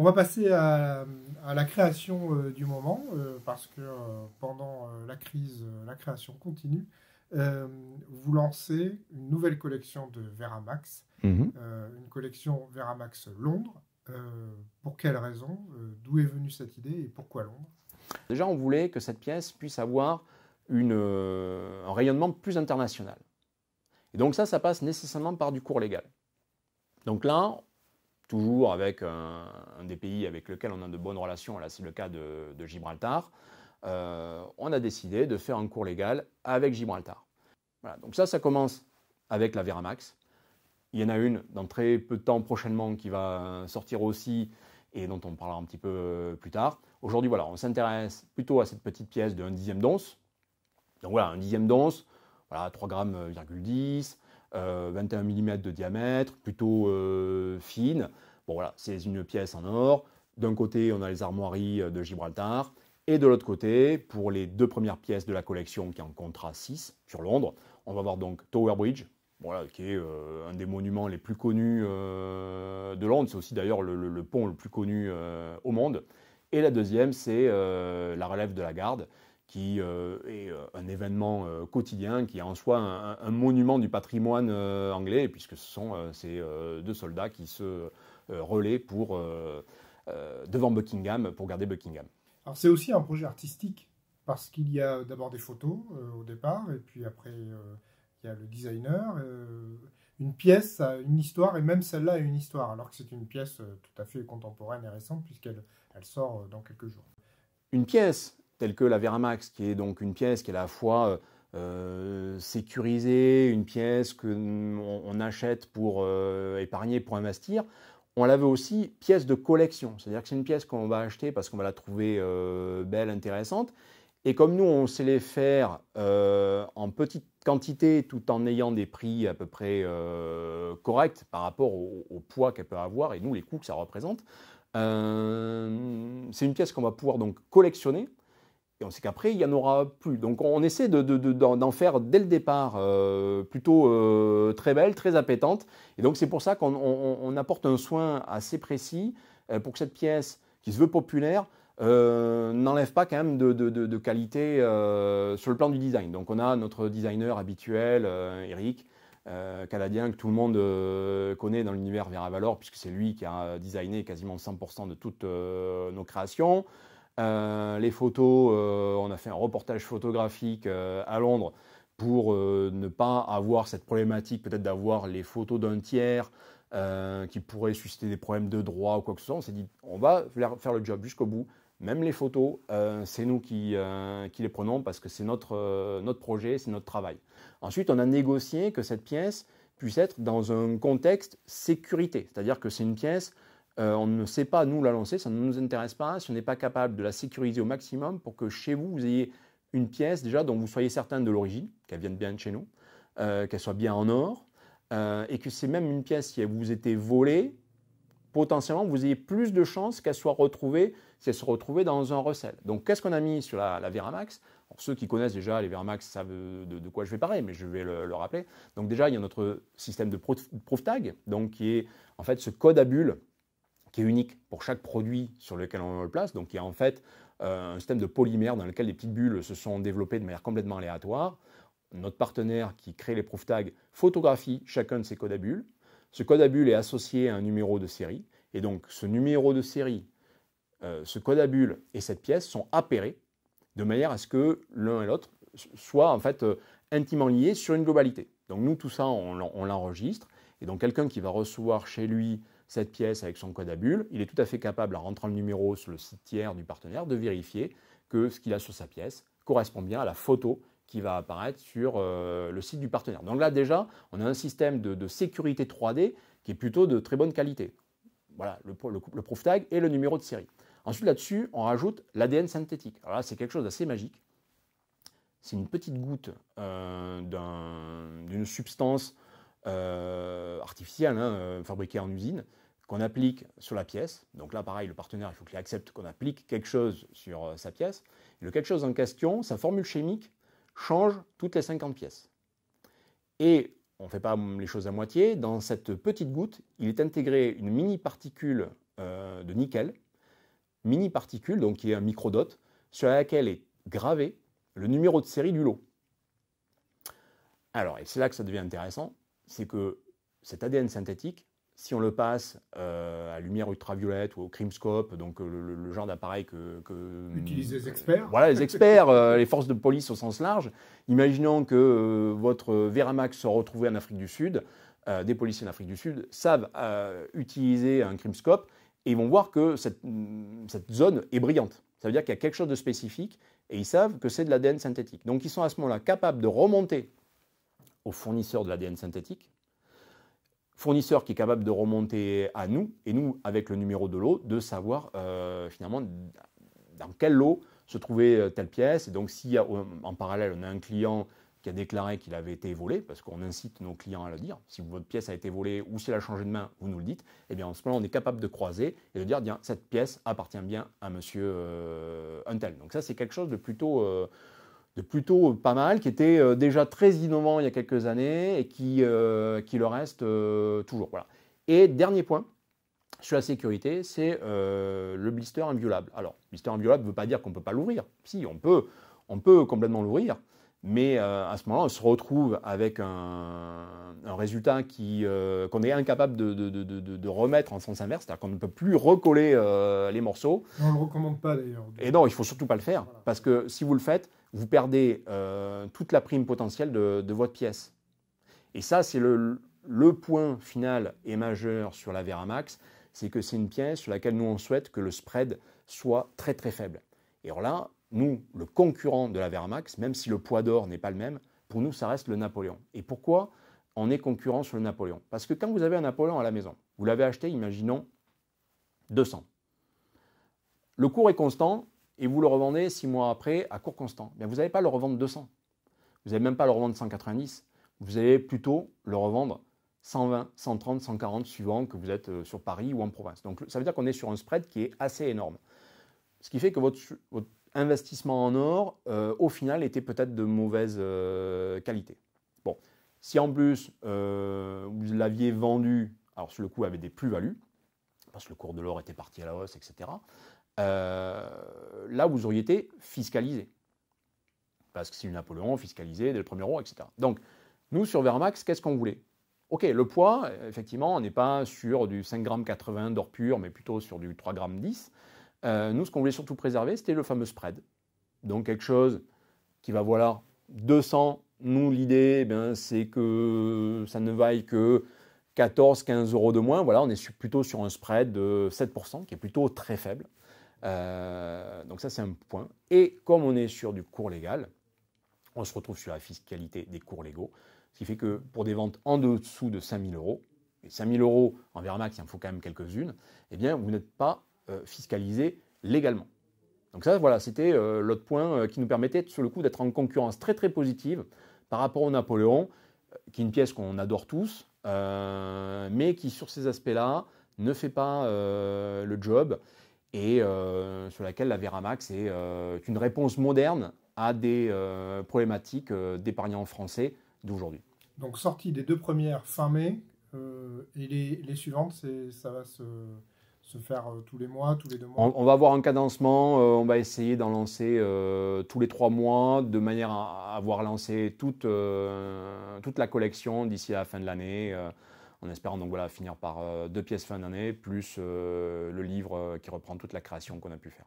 On va passer à, la création euh, du moment, euh, parce que euh, pendant la crise, la création continue. vous lancez une nouvelle collection de Vera Max, mhm. une collection Vera Max Londres. pour quelles raisons D'où est venue cette idée et pourquoi Londres Déjà, on voulait que cette pièce puisse avoir un rayonnement plus international. Et donc ça, ça passe nécessairement par du cours légal. Donc là, toujours avec un, des pays avec lequel on a de bonnes relations, là c'est le cas de, Gibraltar, euh, on a décidé de faire un cours légal avec Gibraltar. Voilà, donc ça, ça commence avec la Veramax. Il y en a une dans très peu de temps prochainement qui va sortir aussi et dont on parlera un petit peu euh, plus tard. Aujourd'hui, voilà, on s'intéresse plutôt à cette petite pièce de 1 dixième d'once. Donc voilà, 1 dixième d'once, voilà, 3 grammes, euh, 21 euh, mm de diamètre, plutôt euh, fine. Bon voilà, c'est une pièce en or. D'un côté, on a les armoiries euh, de Gibraltar. Et de l'autre côté, pour les deux premières pièces de la collection qui en comptera 6 sur Londres, on va voir donc Tower Bridge, voilà, qui est un des monuments les plus connus de Londres. C'est aussi d'ailleurs le, pont le plus connu au monde. Et la deuxième, c'est la relève de la garde, qui euh, est euh, un événement euh, quotidien, qui est en soi un, monument du patrimoine anglais, puisque ce sont ces deux soldats qui se relaient pour, devant Buckingham pour garder Buckingham. Alors c'est aussi un projet artistique, parce qu'il y a d'abord des photos au départ, et puis après il y a le designer. une pièce a une histoire, et même celle-là a une histoire, alors que c'est une pièce tout à fait contemporaine et récente, puisqu'elle elle sort dans quelques jours. Une pièce telle que la Veramax, qui est donc une pièce qui est à la fois euh, euh, sécurisée, une pièce qu'on on achète pour euh, épargner, pour investir, on la aussi pièce de collection. C'est-à-dire que c'est une pièce qu'on va acheter parce qu'on va la trouver belle, intéressante. Et comme nous, on sait les faire en petite quantité tout en ayant des prix à peu près corrects par rapport au, au poids qu'elle peut avoir et nous, les coûts que ça représente, c'est une pièce qu'on va pouvoir donc collectionner et on sait qu'après, il n'y en aura plus. Donc on essaie d'en faire dès le départ euh, plutôt euh, très belle, très appétante. Et donc c'est pour ça qu'on apporte un soin assez précis euh, pour que cette pièce, qui se veut populaire, n'enlève pas quand même de, qualité sur le plan du design. Donc on a notre designer habituel, Eric, canadien, que tout le monde connaît dans l'univers Vera Valor, puisque c'est lui qui a designé quasiment 100% de toutes nos créations. Euh, les photos, euh, on a fait un reportage photographique euh, à Londres pour ne pas avoir cette problématique peut-être d'avoir les photos d'un tiers qui pourrait susciter des problèmes de droit ou quoi que ce soit. On s'est dit, on va faire le job jusqu'au bout. Même les photos, c'est nous qui, qui, les prenons parce que c'est notre, notre projet, c'est notre travail. Ensuite, on a négocié que cette pièce puisse être dans un contexte sécurité, c'est-à-dire que c'est une pièce euh, on ne sait pas, nous, la lancer, ça ne nous intéresse pas. Si on n'est pas capable de la sécuriser au maximum pour que chez vous, vous ayez une pièce déjà dont vous soyez certain de l'origine, qu'elle vienne bien de chez nous, euh, qu'elle soit bien en or, euh, et que c'est même une pièce, si elle vous était volée, potentiellement, vous ayez plus de chances qu'elle soit retrouvée si elle se retrouvait dans un recel. Donc, qu'est-ce qu'on a mis sur la, la Veramax Ceux qui connaissent déjà les Veramax savent de, quoi je vais parler, mais je vais le, rappeler. Donc, déjà, il y a notre système de proof, tag, donc, qui est en fait ce code à bulles qui est unique pour chaque produit sur lequel on le place, donc il y a en fait euh, un système de polymère dans lequel les petites bulles se sont développées de manière complètement aléatoire. Notre partenaire qui crée les proof tags photographie chacun de ces codes à bulles. Ce code à est associé à un numéro de série, et donc ce numéro de série, euh, ce code à et cette pièce sont appairés de manière à ce que l'un et l'autre soient en fait euh, intimement liés sur une globalité. Donc nous, tout ça, on, on l'enregistre, et donc quelqu'un qui va recevoir chez lui cette pièce avec son code à bulle, il est tout à fait capable, en rentrant le numéro sur le site tiers du partenaire, de vérifier que ce qu'il a sur sa pièce correspond bien à la photo qui va apparaître sur euh, le site du partenaire. Donc là déjà, on a un système de, sécurité 3D qui est plutôt de très bonne qualité. Voilà, le, proof tag et le numéro de série. Ensuite là-dessus, on rajoute l'ADN synthétique. Alors là, c'est quelque chose d'assez magique. C'est une petite goutte euh, d'une substance euh, artificielle, hein, euh, fabriquée en usine, qu'on applique sur la pièce. Donc là, pareil, le partenaire, il faut qu'il accepte qu'on applique quelque chose sur euh, sa pièce. Et le quelque chose en question, sa formule chimique change toutes les 50 pièces. Et on ne fait pas les choses à moitié. Dans cette petite goutte, il est intégré une mini particule euh, de nickel, mini particule, donc qui est un microdot, sur laquelle est gravé le numéro de série du lot. Alors, et c'est là que ça devient intéressant, c'est que cet ADN synthétique, si on le passe euh, à lumière ultraviolette ou au crimscope, donc euh, le, genre d'appareil que, que les experts. voilà, les experts, euh, les forces de police au sens large. Imaginons que votre Veramax soit retrouvé en Afrique du Sud. des policiers en Afrique du Sud savent utiliser un crimscope et ils vont voir que cette, mm, cette zone est brillante. Ça veut dire qu'il y a quelque chose de spécifique et ils savent que c'est de l'ADN synthétique. Donc ils sont à ce moment-là capables de remonter au fournisseur de l'ADN synthétique, fournisseur qui est capable de remonter à nous, et nous, avec le numéro de lot, de savoir euh, finalement dans quel lot se trouvait euh, telle pièce. Et donc, si en parallèle, on a un client qui a déclaré qu'il avait été volé, parce qu'on incite nos clients à le dire, si votre pièce a été volée ou si elle a changé de main, vous nous le dites, et eh bien, en ce moment, on est capable de croiser et de dire, bien, cette pièce appartient bien à monsieur euh, Untel. Donc, ça, c'est quelque chose de plutôt plutôt pas mal, qui était euh, déjà très innovant il y a quelques années et qui, euh, qui le reste euh, toujours. Et dernier point sur la sécurité, c'est le blister inviolable. Alors, blister inviolable ne veut pas dire qu'on ne peut pas l'ouvrir. Si, on peut, on peut complètement l'ouvrir. Mais euh, à ce moment-là, on se retrouve avec un, résultat qui, euh, qu'on est incapable de, remettre en sens inverse, c'est-à-dire qu'on ne peut plus recoller euh, les morceaux. On ne le recommande pas d'ailleurs. Et non, il ne faut surtout pas le faire, parce que si vous le faites, vous perdez toute la prime potentielle de, votre pièce. Et ça, c'est le, le, point final et majeur sur la Veramax, c'est que c'est une pièce sur laquelle nous on souhaite que le spread soit très très faible. Et alors là, nous, le concurrent de la Vermax, même si le poids d'or n'est pas le même, pour nous, ça reste le Napoléon. Et pourquoi on est concurrent sur le Napoléon Parce que quand vous avez un Napoléon à la maison, vous l'avez acheté, imaginons, 200. Le cours est constant et vous le revendez six mois après à cours constant. vous n'allez pas le revendre 200. Vous n'allez même pas le revendre 190. Vous allez plutôt le revendre 120, 130, 140 suivant que vous êtes euh, sur Paris ou en province. Donc ça veut dire qu'on est sur un spread qui est assez énorme. Ce qui fait que votre investissement en or, euh, au final, était peut-être de mauvaise euh, qualité. Bon, si en plus euh, vous l'aviez vendu, alors sur le coup, avait des plus-values, parce que le cours de l'or était parti à la hausse, etc., là, vous auriez été fiscalisé. Parce que c'est une Napoléon fiscalisé dès le premier euro, etc. Donc, nous, sur Vermax, qu'est-ce qu'on voulait Ok, le poids, effectivement, on n'est pas sur du 5,80 g d'or pur, mais plutôt sur du 3,10 g. Euh, nous, ce qu'on voulait surtout préserver, c'était le fameux spread. Donc quelque chose qui va valoir 200. Nous, l'idée, eh c'est que ça ne vaille que 14-15 euros de moins. Voilà, on est plutôt sur un spread de 7%, qui est plutôt très faible. Euh, donc ça, c'est un point. Et comme on est sur du cours légal, on se retrouve sur la fiscalité des cours légaux, ce qui fait que pour des ventes en dessous de 5000 euros, et 5000 euros en Vermax, il en faut quand même quelques-unes, eh bien, vous n'êtes pas euh, fiscalisés légalement. Donc ça, voilà, c'était euh, l'autre point euh, qui nous permettait, sur le coup, d'être en concurrence très très positive par rapport au Napoléon, qui est une pièce qu'on adore tous, mais qui, sur ces aspects-là, ne fait pas le job, et sur laquelle la Veramax est une réponse moderne à des problématiques d'épargnants français d'aujourd'hui. Donc sortie des deux premières fin mai, et les, les suivantes, ça va se se faire euh, tous les mois, tous les deux mois on, va avoir un cadencement, euh, on va essayer d'en lancer euh, tous les trois mois, de manière à avoir lancé toute, toute la collection d'ici à la fin de l'année en espérant donc voilà finir par deux pièces fin d'année plus le livre qui reprend toute la création qu'on a pu faire.